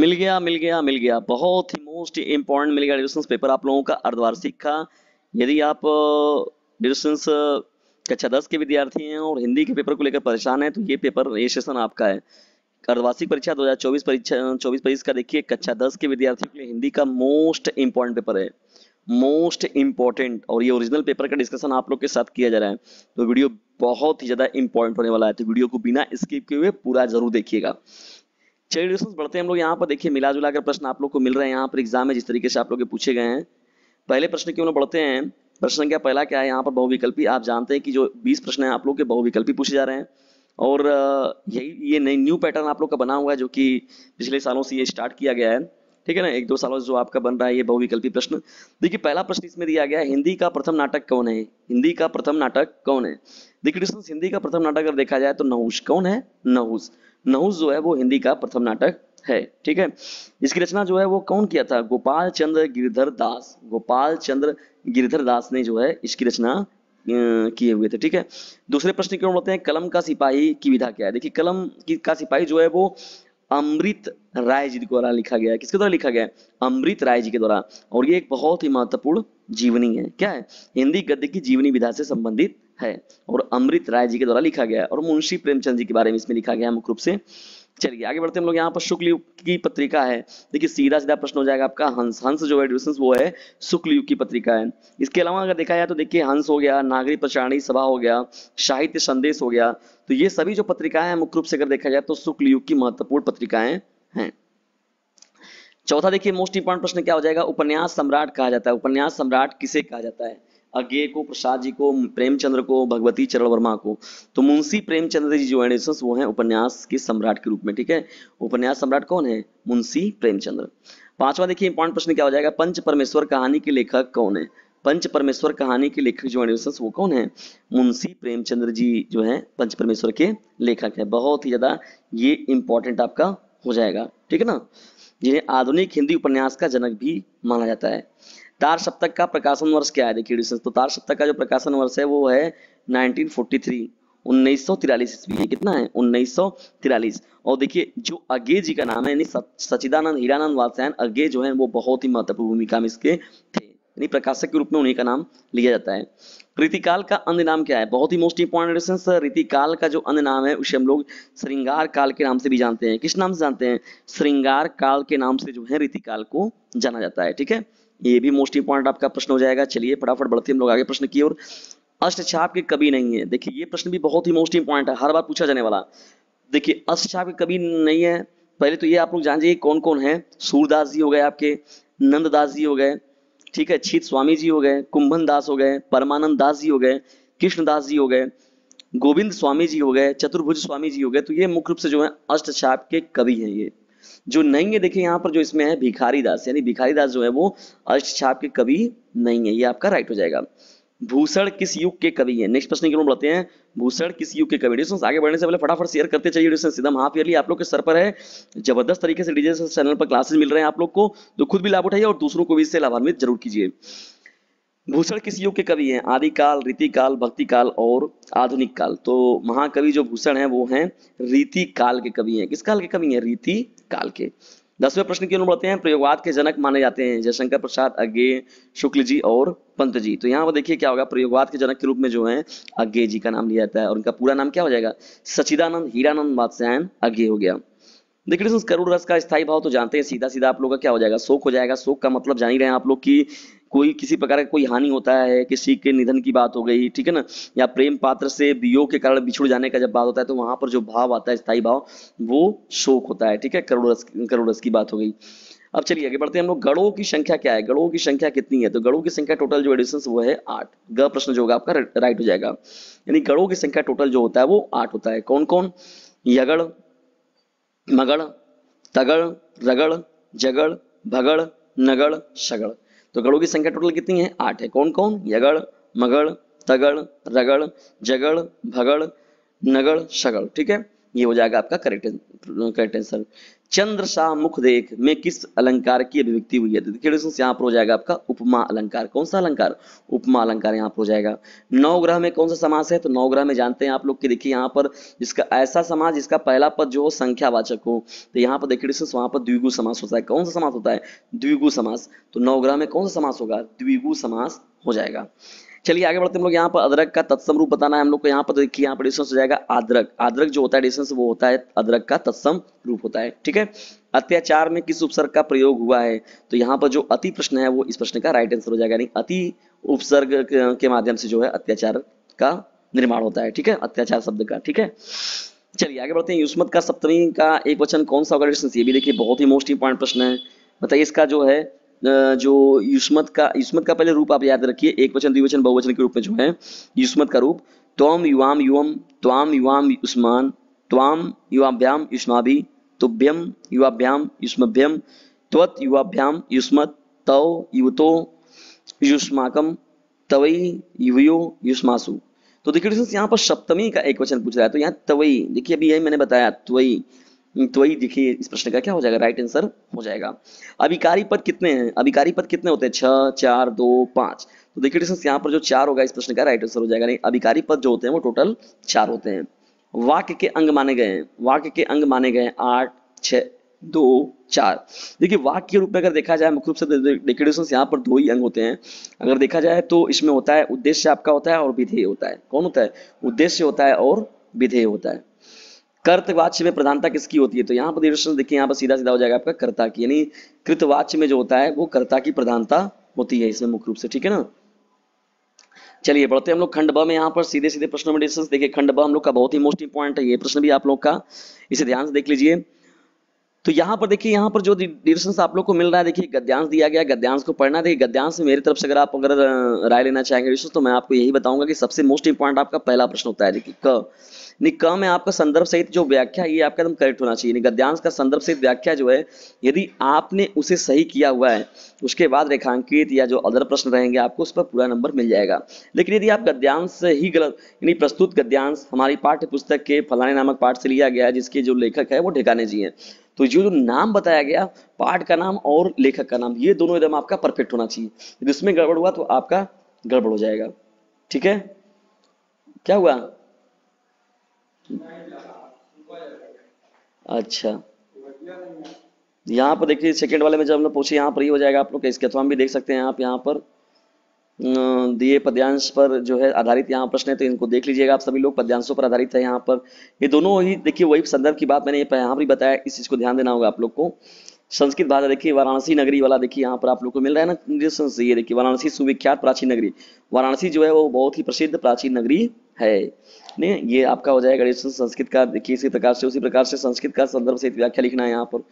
मिल गया मिल गया मिल गया बहुत ही मोस्ट इंपॉर्टेंट मिल गया डिविजन पेपर आप लोगों का अर्धवार्षिक का यदि आप डिविजन कक्षा दस के विद्यार्थी हैं और हिंदी के पेपर को लेकर परेशान है तो ये पेपर ये सेशन आपका है अर्धवार्षिक परीक्षा 2024 परीक्षा 24 परीक्षा का देखिए कक्षा 10 के विद्यार्थियों के लिए हिंदी का मोस्ट इंपॉर्टेंट पेपर है मोस्ट इंपॉर्टेंट और ये ओरिजिनल पेपर का डिस्कशन आप लोग के साथ किया जा रहा है तो वीडियो बहुत ही ज्यादा इंपॉर्टेंट होने वाला है तो वीडियो को बिना स्किप किए हुए पूरा जरूर देखिएगा चलिए डिस्कस बढ़ते हैं हम लोग यहाँ पर देखिए मिला जुला कर प्रश्न आप लोग को मिल रहे हैं यहाँ पर एग्जाम में जिस तरीके से आप लोग पूछे गए हैं पहले प्रश्न क्यों बढ़ते हैं प्रश्न संख्या पहला क्या है यहाँ पर बहुविकल्पी आप जानते हैं कि जो बीस प्रश्न है आप लोग के बहुविकल्पी पूछे जा रहे हैं और यही ये नई न्यू पैटर्न आप लोग का बना हुआ है जो कि पिछले सालों से ये स्टार्ट किया गया है ठीक है ना एक दो सालों से जो आपका बन रहा है ये बहुविकल्पी प्रश्न देखिए पहला प्रश्न इसमें दिया गया है हिंदी का प्रथम नाटक कौन है हिंदी का प्रथम नाटक कौन है देखिए हिंदी का प्रथम नाटक अगर देखा जाए तो नहुस कौन है नहुस नहुस जो है वो हिंदी का प्रथम नाटक है ठीक है इसकी रचना जो है वो कौन किया था गोपाल चंद्र गिरधर दास गोपाल चंद्र गिरधर दास ने जो है इसकी रचना किए हुए थे ठीक है दूसरे प्रश्न क्यों बढ़ते हैं कलम का सिपाही की विधा क्या है देखिए कलम की का सिपाही जो है वो अमृत राय जी द्वारा लिखा गया है किसके द्वारा लिखा गया है अमृत राय जी के द्वारा और ये एक बहुत ही महत्वपूर्ण जीवनी है क्या है हिंदी गद्य की जीवनी विधा से संबंधित है और अमृत राय जी के द्वारा लिखा गया है और मुंशी प्रेमचंद जी के बारे में इसमें लिखा गया है मुख्य रूप से चलिए आगे बढ़ते हम लोग यहाँ पर शुक्ल युग की पत्रिका है देखिए सीधा सीधा प्रश्न हो जाएगा आपका हंस हंस जो है वो है शुक्ल युग की पत्रिका है इसके अलावा अगर देखा जाए तो देखिए हंस हो गया नागरिक प्रचारणी सभा हो गया साहित्य संदेश हो गया तो ये सभी जो पत्रिकाएं हैं मुख्य रूप से अगर देखा जाए तो शुक्ल युग की महत्वपूर्ण पत्रिकाएं हैं चौथा देखिए मोस्ट इंपॉर्टेंट प्रश्न क्या हो जाएगा उपन्यास सम्राट कहा जाता है उपन्यास सम्राट किसे कहा जाता है अज्ञे को प्रसाद जी को प्रेमचंद्र को भगवती चरण वर्मा को तो मुंशी प्रेमचंद्र जी जो है वो है उपन्यास के सम्राट के रूप में ठीक है उपन्यास सम्राट कौन है मुंशी प्रेमचंद्र पांचवा देखिए इंपॉर्टेंट प्रश्न क्या हो जाएगा पंच परमेश्वर कहानी के लेखक कौन है पंच परमेश्वर कहानी के लेखक जो है वो कौन है मुंशी प्रेमचंद्र जी जो है पंच परमेश्वर के लेखक है बहुत ही ज्यादा ये इंपॉर्टेंट आपका हो जाएगा ठीक है ना जिन्हें आधुनिक हिंदी उपन्यास का जनक भी माना जाता है तार सप्तक का प्रकाशन वर्ष क्या है देखिए डिस्टेंस तो तार सप्तक का जो प्रकाशन वर्ष है वो है 1943 1943 ईस्वी कितना है 1943 और देखिए जो अगे जी का नाम है यानी सचिदानंद हीरानंद वासयान अगे जो है वो बहुत ही महत्वपूर्ण भूमिका में इसके थे यानी प्रकाशक के रूप में उन्हीं का नाम लिया जाता है रीतिकाल का अन्य नाम क्या है बहुत ही मोस्ट इंपॉर्टेंट रीतिकाल का जो अन्य नाम है उसे हम लोग श्रृंगार काल के नाम से भी जानते हैं किस नाम से जानते हैं श्रृंगार काल के नाम से जो है रीतिकाल को जाना जाता है ठीक है ये भी मोस्टली पॉइंट आपका प्रश्न हो जाएगा चलिए फटाफट बढ़ते हम लोग आगे प्रश्न की ओर अष्टछाप के कभी नहीं है देखिए ये प्रश्न भी बहुत ही मोस्ट इंपॉर्टेंट है हर बार पूछा जाने वाला देखिए अष्टछाप के कभी नहीं है पहले तो ये आप लोग जान जाइए कौन कौन है सूरदास जी हो गए आपके नंददास जी हो गए ठीक है छीत स्वामी जी हो गए कुंभन दास हो गए परमानंद दास जी हो गए कृष्णदास जी हो गए गोविंद स्वामी जी हो गए चतुर्भुज स्वामी जी हो गए तो ये मुख्य रूप से जो है अष्टछाप के कवि हैं ये जो नहीं है देखिए यहाँ पर जो इसमें है भिखारी दास यानी भिखारी दास जो है वो अष्टछाप के कवि नहीं है ये आपका राइट हो जाएगा भूषण किस युग के कवि है नेक्स्ट प्रश्न क्यों बढ़ते हैं भूषण किस युग के कवि डिस्टेंस आगे बढ़ने से पहले फटाफट शेयर करते चाहिए डिस्टेंस एकदम हाफ ईयरली आप लोग के सर पर है जबरदस्त तरीके से डीजे चैनल पर क्लासेस मिल रहे हैं आप लोग को तो खुद भी लाभ उठाइए और दूसरों को भी इससे लाभान्वित जरूर कीजिए भूषण किस युग के कवि हैं आदिकाल रीतिकाल भक्तिकाल और आधुनिक काल तो महाकवि जो भूषण है वो हैं रीति काल के कवि हैं किस काल के कवि हैं रीति काल के दसवें प्रश्न की ओर बढ़ते हैं प्रयोगवाद के जनक माने जाते हैं जयशंकर प्रसाद अज्ञे शुक्ल जी और पंत जी तो यहाँ पर देखिए क्या होगा प्रयोगवाद के जनक के रूप में जो है अज्ञे जी का नाम लिया जाता है और उनका पूरा नाम क्या हो जाएगा सचिदानंद हीरानंद बादशाहन अज्ञे हो गया देखिए करुण रस का स्थायी भाव तो जानते हैं सीधा सीधा आप लोग का क्या हो जाएगा शोक हो जाएगा शोक का मतलब जान ही रहे हैं आप लोग की कोई किसी प्रकार का कोई हानि होता है किसी के निधन की बात हो गई ठीक है ना या प्रेम पात्र से वियोग के कारण बिछुड़ जाने का जब बात होता है तो वहां पर जो भाव आता है स्थायी भाव वो शोक होता है ठीक है करोड़स करोड़स करोड़ की बात हो गई अब चलिए आगे बढ़ते हैं हम लोग गढ़ों की संख्या क्या है गढ़ों की संख्या कितनी है तो गढ़ों की संख्या टोटल जो एडिशन वो है आठ ग प्रश्न जो होगा आपका राइट हो जाएगा यानी गढ़ों की संख्या टोटल जो होता है वो आठ होता है कौन कौन यगड़ मगड़ तगड़ रगड़ जगड़ भगड़ नगड़ शगड़ तो गढ़ों की संख्या टोटल कितनी है आठ है कौन कौन यगड़ मगड़ तगड़ रगड़ जगड़ भगड़ नगड़ शगड़ ठीक है ये हो जाएगा आपका करेक्ट आंसर चंद्र शाह मुख देख में किस अलंकार की अभिव्यक्ति हुई है देखिए यहाँ पर हो जाएगा आपका उपमा अलंकार कौन सा अलंकार उपमा अलंकार यहाँ पर हो जाएगा नवग्रह में कौन सा समास है तो नवग्रह में जानते हैं आप लोग की देखिए यहाँ पर जिसका ऐसा समाज जिसका पहला पद जो हो संख्यावाचक हो तो यहाँ पर देखिए वहां पर द्विगु समास होता है कौन सा समास होता है द्विगु समास तो नवग्रह में कौन सा समास होगा द्विगु समास हो जाएगा चलिए आगे बढ़ते हम लोग यहाँ पर अदरक का तत्सम रूप बताना है हम लोग को यहाँ पर तो देखिए यहाँ पर डिस्टेंस हो जाएगा अदरक अदरक जो होता है डिस्टेंस वो होता है अदरक का तत्सम रूप होता है ठीक है अत्याचार में किस उपसर्ग का प्रयोग हुआ है तो यहाँ पर जो अति प्रश्न है वो इस प्रश्न का राइट आंसर हो जाएगा यानी अति उपसर्ग के माध्यम से जो है अत्याचार का निर्माण होता है ठीक है अत्याचार शब्द का ठीक है चलिए आगे बढ़ते हैं युष्मत का सप्तमी का एक वचन कौन सा होगा डिस्टेंस ये भी देखिए बहुत ही मोस्ट इंपॉर्टेंट प्रश्न है बताइए इसका जो है जो युष्मत का युष्मत का पहले रूप आप याद रखिए एक वचन द्विवचन बहुवचन के रूप में जो है युष्मत का रूप त्वाम युवाम युवम त्वाम युवाम उस्मान त्वाम युवाभ्याम युष्माभि तुभ्यम युवाभ्याम युष्मभ्यम त्वत युवाभ्याम युष्मत तव युवतो युष्माकम तवई युवयो युष्मासु तो देखिए यहाँ पर सप्तमी का एक वचन पूछ रहा है तो यहाँ तवई देखिए अभी यही मैंने बताया त्वई तो वही देखिए इस प्रश्न का क्या हो जाएगा राइट आंसर हो जाएगा अभिकारी पद कितने हैं अभिकारी पद कितने होते हैं छह चार दो पांच तो देखिए डिस्टेंस यहाँ पर जो चार होगा इस प्रश्न का राइट आंसर हो जाएगा नहीं अभिकारी पद जो होते हैं वो टोटल चार होते हैं वाक्य के अंग माने गए हैं वाक्य के अंग माने गए हैं आठ छ दो चार देखिए वाक्य के रूप में अगर देखा जाए मुख्य रूप से डेकोरेशन यहाँ पर दो ही अंग होते हैं अगर देखा जाए तो इसमें होता है उद्देश्य आपका होता है और विधेय होता है कौन होता है उद्देश्य होता है और विधेय होता है कर्तवाच्य में प्रधानता किसकी होती है तो यहाँ पर रिवर्सल देखिए यहाँ पर सीधा सीधा हो जाएगा आपका कर्ता की यानी कृतवाच्य में जो होता है वो कर्ता की प्रधानता होती है इसमें मुख्य रूप से ठीक है ना चलिए बढ़ते हम लोग खंड ब में यहाँ पर सीधे सीधे प्रश्नों में डिस्कस देखिए खंड ब हम लोग का बहुत ही मोस्ट इंपॉर्टेंट है ये प्रश्न भी आप लोग का इसे ध्यान से देख लीजिए तो यहाँ पर देखिए यहाँ पर जो डिविजन आप लोग को मिल रहा है देखिए गद्यांश दिया गया गद्यांश को पढ़ना देखिए गद्यांश मेरी तरफ से अगर आप अगर राय लेना चाहेंगे तो मैं आपको यही बताऊंगा कि सबसे मोस्ट इंपॉर्टेंट आपका पहला प्रश्न होता है देखिए क निकाह में आपका संदर्भ सहित जो व्याख्या है ये आपका एकदम करेक्ट होना चाहिए गद्यांश का संदर्भ सहित व्याख्या जो है यदि आपने उसे सही किया हुआ है उसके बाद रेखांकित या जो अदर प्रश्न रहेंगे आपको उस पर पूरा नंबर मिल जाएगा लेकिन यदि आप गद्यांश ही गलत यानी प्रस्तुत गद्यांश हमारी पाठ्य पुस्तक के फलाने नामक पाठ से लिया गया है जिसके जो लेखक है वो ठिकाने जी हैं तो जो जो नाम बताया गया पाठ का नाम और लेखक का नाम ये दोनों एकदम आपका परफेक्ट होना चाहिए यदि उसमें गड़बड़ हुआ तो आपका गड़बड़ हो जाएगा ठीक है क्या हुआ अच्छा यहाँ पर देखिए सेकंड वाले में जब हम लोग पूछे यहाँ पर ही हो जाएगा आप लोग इसके तो हम भी देख सकते हैं आप यहाँ पर अं, दिए पद्यांश पर जो है आधारित यहाँ प्रश्न है तो इनको देख लीजिएगा आप सभी लोग पद्यांशों पर आधारित है यहाँ पर ये दोनों ही देखिए वही संदर्भ की बात मैंने यहाँ पर बताया इस चीज़ को ध्यान देना होगा आप लोग को संस्कृत भाषा देखिए वाराणसी नगरी वाला देखिए यहाँ पर आप लोग को मिल रहा है ना ये देखिए वाराणसी सुविख्यात प्राचीन नगरी वाराणसी जो है वो बहुत ही प्रसिद्ध प्राचीन नगरी है नहीं ये आपका हो जाएगा गणेश संस्कृत का देखिए इसी प्रकार से उसी प्रकार से संस्कृत का संदर्भ से व्याख्या लिखना है यहाँ पर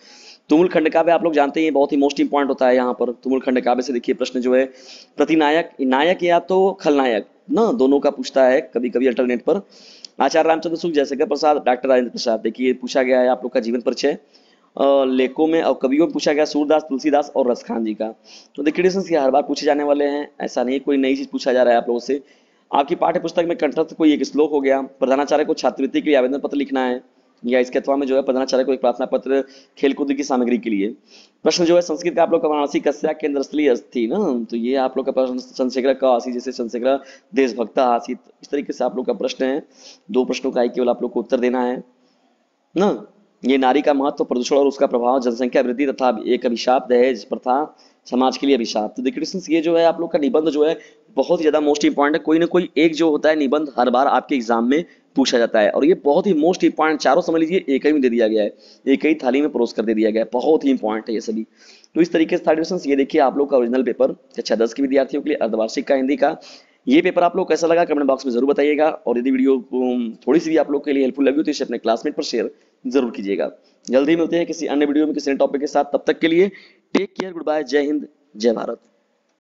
तुमुल खंड काव्य आप लोग जानते हैं बहुत ही मोस्ट इंपॉर्टेंट होता है यहाँ पर तुमुल खंड काव्य से देखिए प्रश्न जो है प्रतिनायक नायक या तो खलनायक ना दोनों का पूछता है कभी कभी अल्टरनेट पर आचार्य रामचंद्र सुख जयशंकर प्रसाद डॉक्टर राजेंद्र प्रसाद देखिए पूछा गया है आप लोग का जीवन परिचय लेखों में और कवियों में पूछा गया सूरदास तुलसीदास और रसखान जी का तो देखिए हर बार पूछे जाने वाले हैं ऐसा नहीं कोई नई चीज पूछा जा रहा है आप लोगों से आपकी पाठ्य पुस्तक में कंठस्थ कोई एक श्लोक हो गया प्रधानाचार्य को छात्रवृत्ति के लिए आवेदन पत्र लिखना है या इसके अथवा में जो है प्रधानाचार्य को एक प्रार्थना पत्र खेलकूद की सामग्री के लिए प्रश्न जो है संस्कृत का आप लोग का वाराणसी कस्या केंद्र स्थली अस्थि ना तो ये आप लोग का प्रश्न चंद्रशेखर का आसी जैसे चंद्रशेखर देशभक्त आसी इस तरीके से आप लोग का प्रश्न है दो प्रश्नों का केवल आप लोग को उत्तर देना है न ये नारी का महत्व प्रदूषण और उसका प्रभाव जनसंख्या वृद्धि तथा एक अभिशाप दहेज प्रथा समाज के लिए अभिशाप तो देखिए ये जो है आप लोग का निबंध जो है बहुत ही ज्यादा मोस्ट इंपॉर्टेंट है कोई ना कोई एक जो होता है निबंध हर बार आपके एग्जाम में पूछा जाता है और ये बहुत ही मोस्ट इंपॉर्टेंट चारों समझ लीजिए एक ही में दे दिया गया है एक ही थाली में परोस कर दे दिया गया है बहुत ही इंपॉर्टेंट है ये सभी तो इस तरीके से थर्ड क्वेश्चन ये देखिए आप लोग का ओरिजिनल पेपर कक्षा दस के विद्यार्थियों के लिए अर्धवार्षिक का हिंदी का ये पेपर आप लोग कैसा लगा कमेंट बॉक्स में जरूर बताइएगा और यदि वीडियो थोड़ी सी भी आप लोग के लिए हेल्पफुल लगी तो इसे अपने क्लासमेट पर शेयर जरूर कीजिएगा जल्दी मिलते हैं किसी अन्य वीडियो में किसी टॉपिक के साथ तब तक के लिए टेक केयर गुड बाय जय हिंद जय भारत